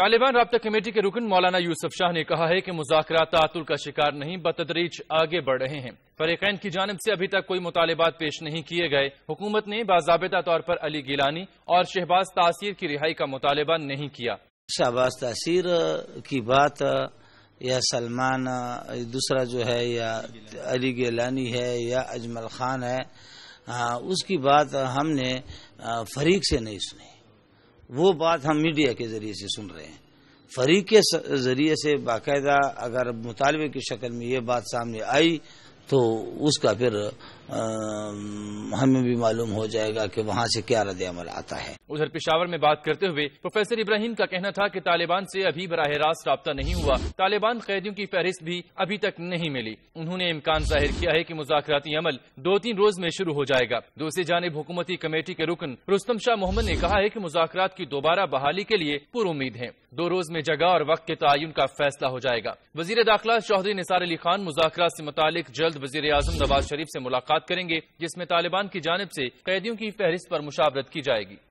तालिबान रबता कमेटी के रुकन मौलाना यूसुफ शाह ने कहा है कि मुजाकरा तातुल का शिकार नहीं बतदरीज आगे बढ़ रहे हैं फरीकैन की जानब से अभी तक कोई मुतालबात पेश नहीं किए गए हुकूमत ने बाजाबता तौर पर अली गिलानी और शहबाज तासीर की रिहाई का मुतालबा नहीं किया शहबाज तासीर की बात या सलमान दूसरा जो है या अली गिलानी है या अजमल खान है उसकी बात हमने फरीक से नहीं सुनी वो बात हम मीडिया के जरिए से सुन रहे हैं फरीक के जरिए से बाकायदा अगर मुतालबे की शक्ल में ये बात सामने आई तो उसका फिर हमें भी मालूम हो जाएगा कि वहाँ से क्या रद्द अमल आता है उधर पिशावर में बात करते हुए प्रोफेसर इब्राहिम का कहना था कि तालिबान से अभी बरह रास्त रहा नहीं हुआ तालिबान कैदियों की फहरिस्त भी अभी तक नहीं मिली उन्होंने इम्कान जाहिर किया है की मुजाकती अमल दो तीन रोज में शुरू हो जाएगा दूसरी जानब हुकूमती कमेटी के रुकन रुस्तम शाह मोहम्मद ने कहा है की मुजात की दोबारा बहाली के लिए पुरुद है दो रोज में जगह और वक्त के तयन का फैसला हो जाएगा वजीर दाखिला चौधरी निसार अली खान मुजात ऐसी मुतालिक जल्द वजीर आजम नवाज शरीफ ऐसी मुलाकात करेंगे जिसमें तालिबान तालिबान की जानब से कैदियों की फहरिस्त पर मुशावरत की जाएगी